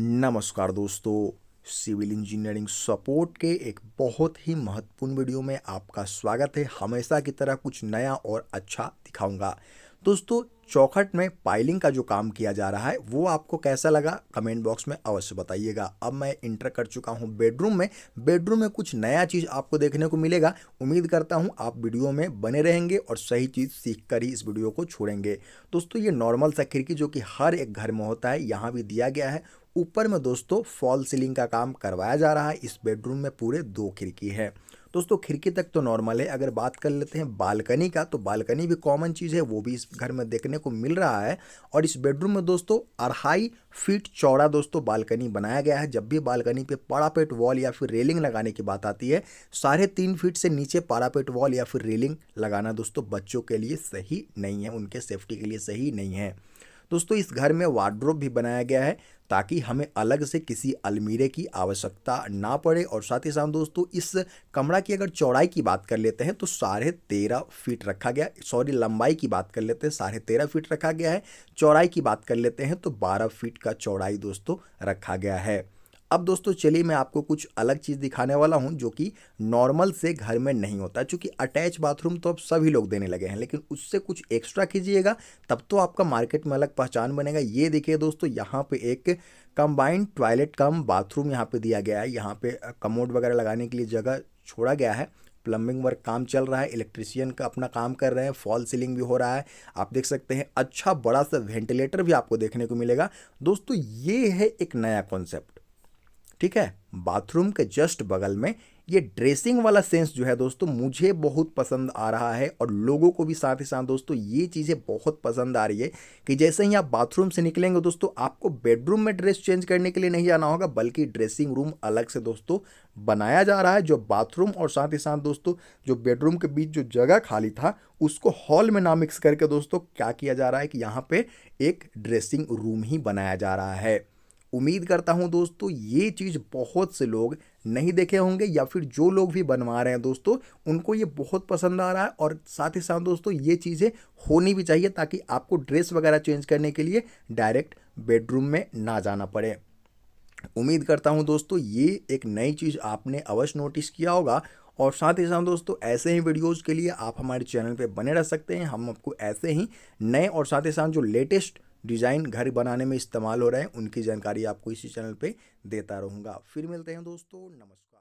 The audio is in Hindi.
नमस्कार दोस्तों सिविल इंजीनियरिंग सपोर्ट के एक बहुत ही महत्वपूर्ण वीडियो में आपका स्वागत है हमेशा की तरह कुछ नया और अच्छा दिखाऊंगा दोस्तों चौखट में पाइलिंग का जो काम किया जा रहा है वो आपको कैसा लगा कमेंट बॉक्स में अवश्य बताइएगा अब मैं इंटर कर चुका हूँ बेडरूम में बेडरूम में कुछ नया चीज़ आपको देखने को मिलेगा उम्मीद करता हूँ आप वीडियो में बने रहेंगे और सही चीज़ सीख कर ही इस वीडियो को छोड़ेंगे दोस्तों ये नॉर्मल सा खिड़की जो कि हर एक घर में होता है यहाँ भी दिया गया है ऊपर में दोस्तों फॉल सीलिंग का काम करवाया जा रहा है इस बेडरूम में पूरे दो खिड़की है दोस्तों खिड़की तक तो नॉर्मल है अगर बात कर लेते हैं बालकनी का तो बालकनी भी कॉमन चीज़ है वो भी इस घर में देखने को मिल रहा है और इस बेडरूम में दोस्तों अढ़ाई फीट चौड़ा दोस्तों बालकनी बनाया गया है जब भी बालकनी पे पारापेट वॉल या फिर रेलिंग लगाने की बात आती है साढ़े तीन फीट से नीचे पारापेट वॉल या फिर रेलिंग लगाना दोस्तों बच्चों के लिए सही नहीं है उनके सेफ्टी के लिए सही नहीं है दोस्तों इस घर में वार्ड्रोब भी बनाया गया है ताकि हमें अलग से किसी अलमीरे की आवश्यकता ना पड़े और साथ ही साथ दोस्तों इस कमरा की अगर चौड़ाई की बात कर लेते हैं तो साढ़े तेरह फीट रखा गया सॉरी लंबाई की बात कर लेते हैं साढ़े तेरह फीट रखा गया है चौड़ाई की बात कर लेते हैं तो बारह फीट का चौड़ाई दोस्तों रखा गया है अब दोस्तों चलिए मैं आपको कुछ अलग चीज़ दिखाने वाला हूँ जो कि नॉर्मल से घर में नहीं होता चूँकि अटैच बाथरूम तो अब सभी लोग देने लगे हैं लेकिन उससे कुछ एक्स्ट्रा कीजिएगा तब तो आपका मार्केट में अलग पहचान बनेगा ये देखिए दोस्तों यहाँ पे एक कंबाइंड टॉयलेट कम बाथरूम यहाँ पर दिया गया है यहाँ पर कमोड वगैरह लगाने के लिए जगह छोड़ा गया है प्लम्बिंग वर्क काम चल रहा है इलेक्ट्रिशियन का अपना काम कर रहे हैं फॉल सीलिंग भी हो रहा है आप देख सकते हैं अच्छा बड़ा सा वेंटिलेटर भी आपको देखने को मिलेगा दोस्तों ये है एक नया कॉन्सेप्ट ठीक है बाथरूम के जस्ट बगल में ये ड्रेसिंग वाला सेंस जो है दोस्तों मुझे बहुत पसंद आ रहा है और लोगों को भी साथ ही साथ दोस्तों ये चीज़ें बहुत पसंद आ रही है कि जैसे ही आप बाथरूम से निकलेंगे दोस्तों आपको बेडरूम में ड्रेस चेंज करने के लिए नहीं जाना होगा बल्कि ड्रेसिंग रूम अलग से दोस्तों बनाया जा रहा है जो बाथरूम और साथ ही साथ दोस्तों जो बेडरूम के बीच जो जगह खाली था उसको हॉल में ना मिक्स करके दोस्तों क्या किया जा रहा है कि यहाँ पर एक ड्रेसिंग रूम ही बनाया जा रहा है उम्मीद करता हूँ दोस्तों ये चीज़ बहुत से लोग नहीं देखे होंगे या फिर जो लोग भी बनवा रहे हैं दोस्तों उनको ये बहुत पसंद आ रहा है और साथ ही साथ दोस्तों ये चीज़ें होनी भी चाहिए ताकि आपको ड्रेस वगैरह चेंज करने के लिए डायरेक्ट बेडरूम में ना जाना पड़े उम्मीद करता हूँ दोस्तों ये एक नई चीज़ आपने अवश्य नोटिस किया होगा और साथ ही साथ दोस्तों ऐसे ही वीडियोज़ के लिए आप हमारे चैनल पर बने रह सकते हैं हम आपको ऐसे ही नए और साथ ही साथ जो लेटेस्ट डिज़ाइन घर बनाने में इस्तेमाल हो रहे हैं उनकी जानकारी आपको इसी चैनल पे देता रहूँगा फिर मिलते हैं दोस्तों नमस्कार